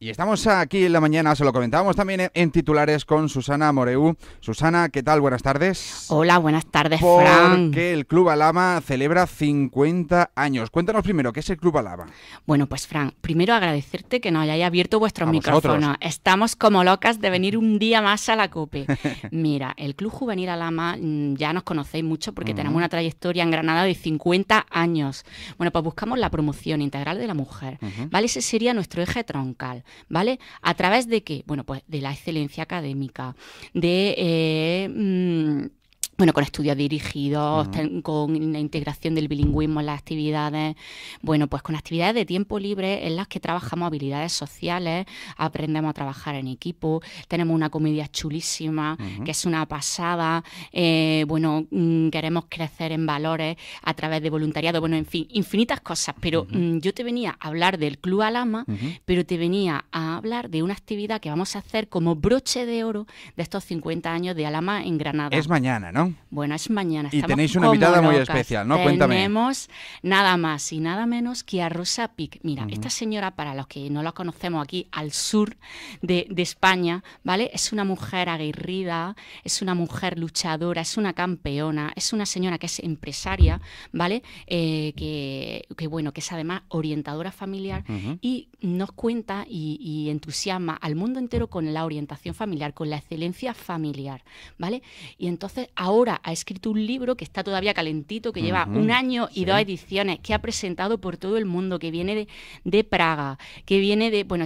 Y estamos aquí en la mañana, se lo comentábamos también en titulares con Susana Moreu. Susana, ¿qué tal? Buenas tardes. Hola, buenas tardes, Porque el Club Alama celebra 50 años. Cuéntanos primero, ¿qué es el Club Alama? Bueno, pues Fran, primero agradecerte que nos hayáis abierto vuestros micrófonos. Estamos como locas de venir un día más a la COPE. Mira, el Club Juvenil Alama mm, ya nos conocéis mucho porque tenemos una trayectoria en Granada de 50 años. Bueno, pues buscamos la promoción integral de la mujer. ¿Vale? Ese sería nuestro eje troncal. ¿vale? ¿A través de qué? Bueno, pues de la excelencia académica, de... Eh, mm, bueno, con estudios dirigidos, con la integración del bilingüismo en las actividades, bueno, pues con actividades de tiempo libre en las que trabajamos habilidades sociales, aprendemos a trabajar en equipo, tenemos una comedia chulísima, que es una pasada, eh, bueno, mm, queremos crecer en valores a través de voluntariado, bueno, en fin, infinitas cosas, pero mm, yo te venía a hablar del Club Alama, pero te venía a hablar de una actividad que vamos a hacer como broche de oro de estos 50 años de Alama en Granada. Es mañana, ¿no? Bueno, Buenas mañanas. Y tenéis una invitada muy especial, ¿no? Cuéntame. Tenemos nada más y nada menos que a Rosa Pic. Mira, esta señora, para los que no la conocemos aquí al sur de, España, ¿vale? Es una mujer aguerrida, es una mujer luchadora, es una campeona, es una señora que es empresaria, ¿vale? Eh, que, bueno, que es además orientadora familiar y nos cuenta y, y, entusiasma al mundo entero con la orientación familiar, con la excelencia familiar, ¿vale? Y entonces ahora ahora ha escrito un libro que está todavía calentito, que lleva un año y dos ediciones, que ha presentado por todo el mundo, que viene de, Praga, que viene de, bueno,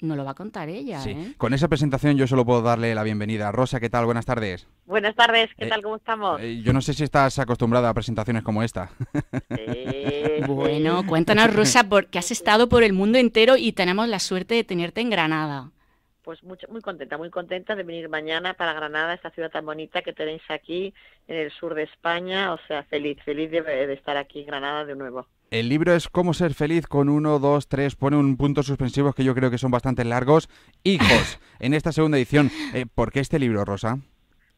no lo va a contar ella. Sí. ¿eh? Con esa presentación yo solo puedo darle la bienvenida. Rosa, ¿qué tal? Buenas tardes. Buenas tardes, ¿qué eh, tal? ¿Cómo estamos? Eh, yo no sé si estás acostumbrada a presentaciones como esta. bueno, cuéntanos, Rosa, porque has estado por el mundo entero y tenemos la suerte de tenerte en Granada pues muy contenta, muy contenta de venir mañana para Granada, esta ciudad tan bonita que tenéis aquí en el sur de España. O sea, feliz, feliz de, estar aquí Granada de nuevo. El libro es Cómo ser feliz con uno, dos, tres. Pone un punto suspensivo que yo creo que son bastante largos. Hijos, en esta segunda edición. Eh, ¿Por qué este libro, Rosa?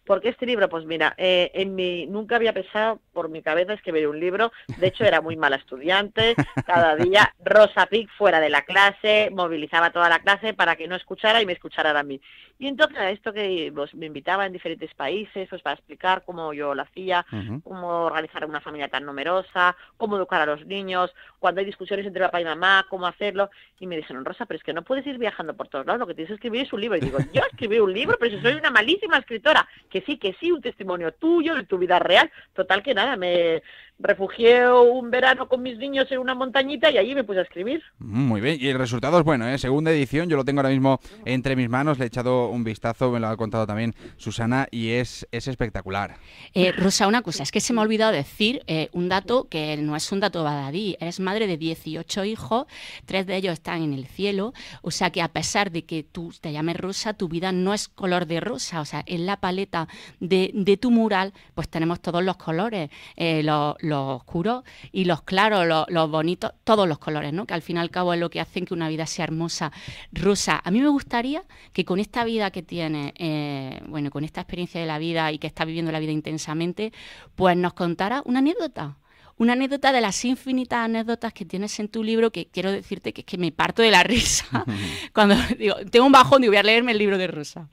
¿Por qué este libro? Pues mira, eh, en mi, nunca había pensado por mi cabeza escribir un libro. De hecho, era muy mala estudiante. Cada día Rosa Pic fuera de la clase, movilizaba toda la clase para que no escuchara y me escuchara a mí. Y entonces esto que pues, me invitaba en diferentes países pues, para explicar cómo yo lo hacía, cómo organizar una familia tan numerosa, cómo educar a los niños, cuando hay discusiones entre papá y mamá, cómo hacerlo. Y me dijeron, Rosa, pero es que no puedes ir viajando por todos lados, lo que tienes que escribir es un libro. Y digo, yo escribí un libro, pero si soy una malísima escritora. Que sí, que sí, un testimonio tuyo, de tu vida real. Total que nada mais... refugié un verano con mis niños en una montañita y allí me puse a escribir. Muy bien, y el resultado es bueno, ¿eh? segunda edición, yo lo tengo ahora mismo entre mis manos, le he echado un vistazo, me lo ha contado también Susana y es, es espectacular. Eh, rosa, una cosa, es que se me ha olvidado decir eh, un dato que no es un dato badadí, eres madre de 18 hijos, tres de ellos están en el cielo, o sea que a pesar de que tú te llames Rosa, tu vida no es color de rosa, o sea, en la paleta de, tu mural pues tenemos todos los colores, eh, los los oscuros y los claros, los, bonitos, todos los colores, ¿no? que al fin y al cabo es lo que hacen que una vida sea hermosa, rusa. A mí me gustaría que con esta vida que tiene, eh, bueno, con esta experiencia de la vida y que está viviendo la vida intensamente, pues nos contara una anécdota una anécdota de las infinitas anécdotas que tienes en tu libro que quiero decirte que es que me parto de la risa cuando digo, tengo un bajón y voy a leerme el libro de Rosa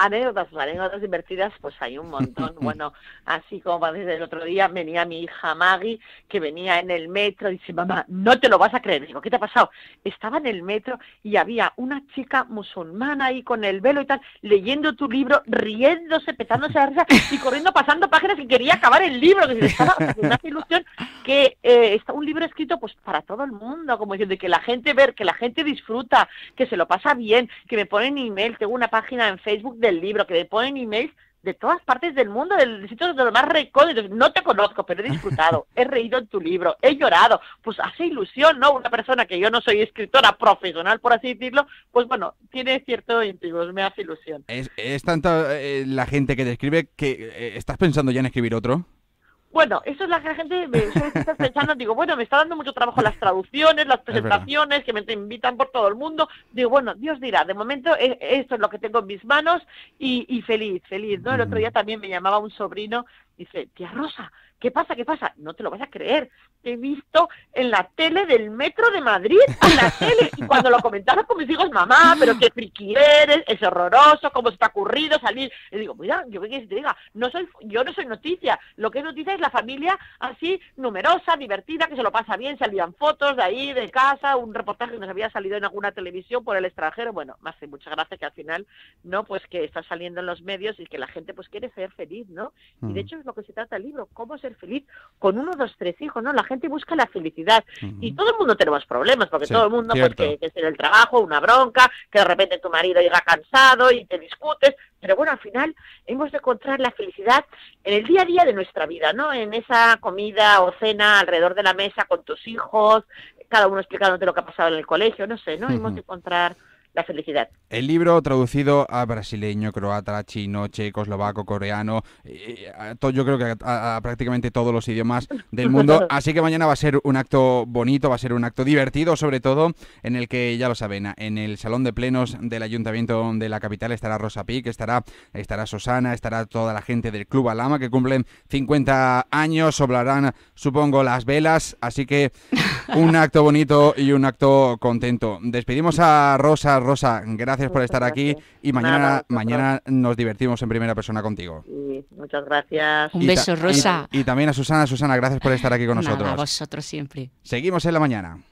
anécdotas, anécdotas divertidas, pues hay un montón. Bueno, así como desde el otro día venía mi hija Maggie, que venía en el metro, y dice, mamá, no te lo vas a creer. Digo, ¿qué te ha pasado? Estaba en el metro y había una chica musulmana ahí con el velo y tal, leyendo tu libro, riéndose, petándose la risa y corriendo, pasando páginas y quería acabar el libro. Que estaba una ilusión que eh, está un libro escrito pues para todo el mundo, como diciendo, que la gente ver, que la gente disfruta, que se lo pasa bien, que me ponen email, tengo una página en Facebook de el libro, que me ponen emails de todas partes del mundo, del de los más recónditos. No te conozco, pero he disfrutado, he reído en tu libro, he llorado. Pues hace ilusión, ¿no? Una persona que yo no soy escritora profesional, por así decirlo, pues bueno, tiene cierto íntimo, me hace ilusión. Es, es tanta eh, la gente que te escribe que eh, estás pensando ya en escribir otro. Bueno, eso es la que la gente me está pensando, digo, bueno, me está dando mucho trabajo las traducciones, las presentaciones, que me invitan por todo el mundo. Digo, bueno, Dios dirá, de momento e, esto es lo que tengo en mis manos y, y feliz, feliz, ¿no? El otro mm. día también me llamaba un sobrino Dice, tía Rosa, ¿qué pasa? ¿Qué pasa? No te lo vas a creer. Te he visto en la tele del Metro de Madrid, en la tele. Y cuando lo comentaba con mis hijos, mamá, pero qué friki eres, es horroroso, cómo se te ha ocurrido salir. Y digo, mira, yo que te diga, no soy, yo no soy noticia. Lo que es noticia es la familia así, numerosa, divertida, que se lo pasa bien, salían fotos de ahí, de casa, un reportaje que nos había salido en alguna televisión por el extranjero. Bueno, más que muchas gracias que al final, ¿no? Pues que está saliendo en los medios y que la gente pues quiere ser feliz, ¿no? Y de mm. hecho que se trata el libro, cómo ser feliz con uno, dos, tres hijos, ¿no? La gente busca la felicidad y todo el mundo tenemos problemas, porque todo el mundo, porque pues, que, es en el trabajo, una bronca, que de repente tu marido llega cansado y te discutes, pero bueno, al final hemos de encontrar la felicidad en el día a día de nuestra vida, ¿no? En esa comida o cena alrededor de la mesa con tus hijos, cada uno explicándote lo que ha pasado en el colegio, no sé, ¿no? Hemos de encontrar la felicidad. El libro traducido a brasileño, croata, chino, checo, eslovaco, coreano, eh, eh, todo, yo creo que a, prácticamente todos los idiomas del mundo. Así que mañana va a ser un acto bonito, va a ser un acto divertido, sobre todo en el que, ya lo saben, en el Salón de Plenos del Ayuntamiento de la capital estará Rosa Pic, estará, estará Susana, estará toda la gente del Club Alama que cumplen 50 años, sobrarán, supongo, las velas. Así que un acto bonito y un acto contento. Despedimos a Rosa Rosa. gracias por estar aquí y mañana, mañana nos divertimos en primera persona contigo. muchas gracias. Un beso, Rosa. Y, también a Susana. Susana, gracias por estar aquí con nosotros. A vosotros siempre. Seguimos en la mañana.